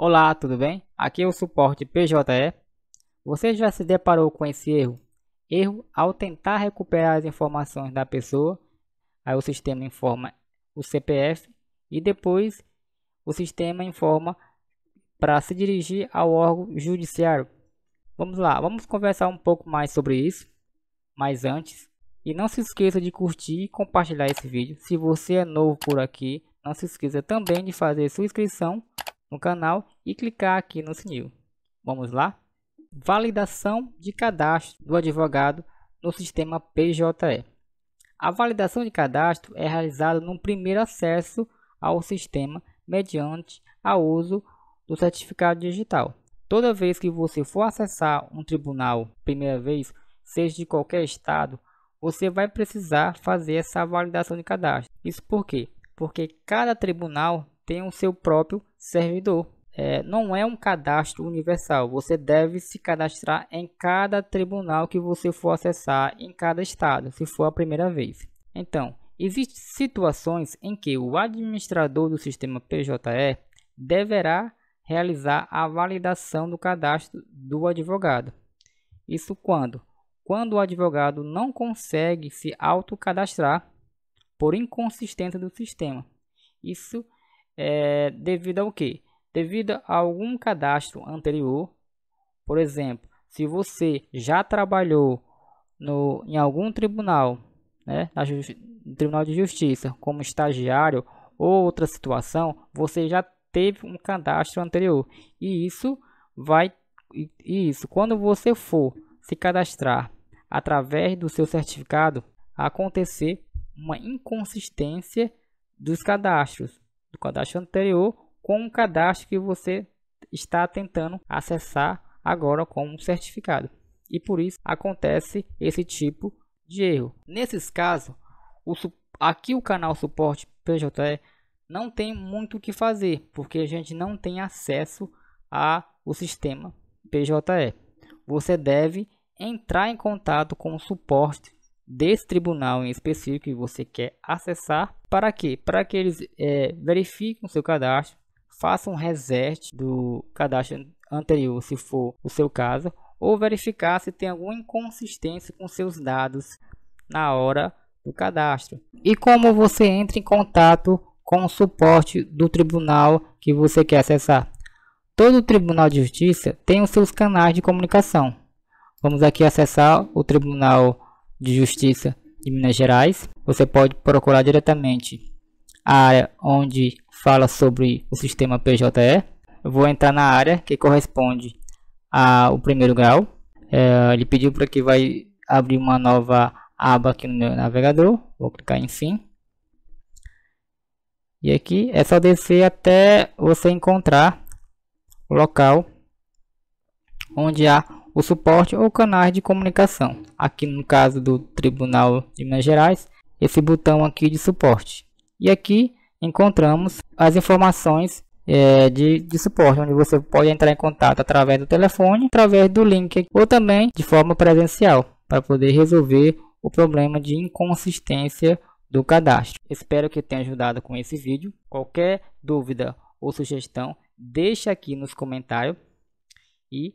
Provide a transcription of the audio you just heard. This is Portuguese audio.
Olá, tudo bem? Aqui é o suporte PJE. Você já se deparou com esse erro? Erro ao tentar recuperar as informações da pessoa, aí o sistema informa o CPF e depois o sistema informa para se dirigir ao órgão judiciário. Vamos lá, vamos conversar um pouco mais sobre isso, mas antes, e não se esqueça de curtir e compartilhar esse vídeo. Se você é novo por aqui, não se esqueça também de fazer sua inscrição no canal e clicar aqui no sininho. Vamos lá? Validação de cadastro do advogado no sistema PJE. A validação de cadastro é realizada no primeiro acesso ao sistema mediante o uso do certificado digital. Toda vez que você for acessar um tribunal primeira vez, seja de qualquer estado, você vai precisar fazer essa validação de cadastro. Isso por quê? Porque cada tribunal tem o seu próprio servidor. É, não é um cadastro universal. Você deve se cadastrar em cada tribunal que você for acessar em cada estado, se for a primeira vez. Então, existem situações em que o administrador do sistema PJE deverá realizar a validação do cadastro do advogado. Isso quando? Quando o advogado não consegue se autocadastrar por inconsistência do sistema. Isso é é, devido ao que? Devido a algum cadastro anterior. Por exemplo, se você já trabalhou no, em algum tribunal, né, na Tribunal de Justiça, como estagiário ou outra situação, você já teve um cadastro anterior. E isso vai e isso quando você for se cadastrar através do seu certificado acontecer uma inconsistência dos cadastros do cadastro anterior com o cadastro que você está tentando acessar agora como certificado. E por isso acontece esse tipo de erro. Nesses casos, o, aqui o canal suporte PJE não tem muito o que fazer, porque a gente não tem acesso ao sistema PJE. Você deve entrar em contato com o suporte desse tribunal em específico que você quer acessar. Para quê? Para que eles é, verifiquem o seu cadastro, façam um reset do cadastro anterior, se for o seu caso, ou verificar se tem alguma inconsistência com seus dados na hora do cadastro. E como você entra em contato com o suporte do tribunal que você quer acessar. Todo tribunal de justiça tem os seus canais de comunicação. Vamos aqui acessar o tribunal de Justiça de Minas Gerais. Você pode procurar diretamente a área onde fala sobre o sistema PJE. Eu vou entrar na área que corresponde ao primeiro grau. É, ele pediu para que vai abrir uma nova aba aqui no meu navegador. Vou clicar em sim. E aqui é só descer até você encontrar o local onde há o suporte ou canais de comunicação. Aqui no caso do Tribunal de Minas Gerais, esse botão aqui de suporte. E aqui encontramos as informações é, de, de suporte, onde você pode entrar em contato através do telefone, através do link ou também de forma presencial para poder resolver o problema de inconsistência do cadastro. Espero que tenha ajudado com esse vídeo. Qualquer dúvida ou sugestão, deixe aqui nos comentários e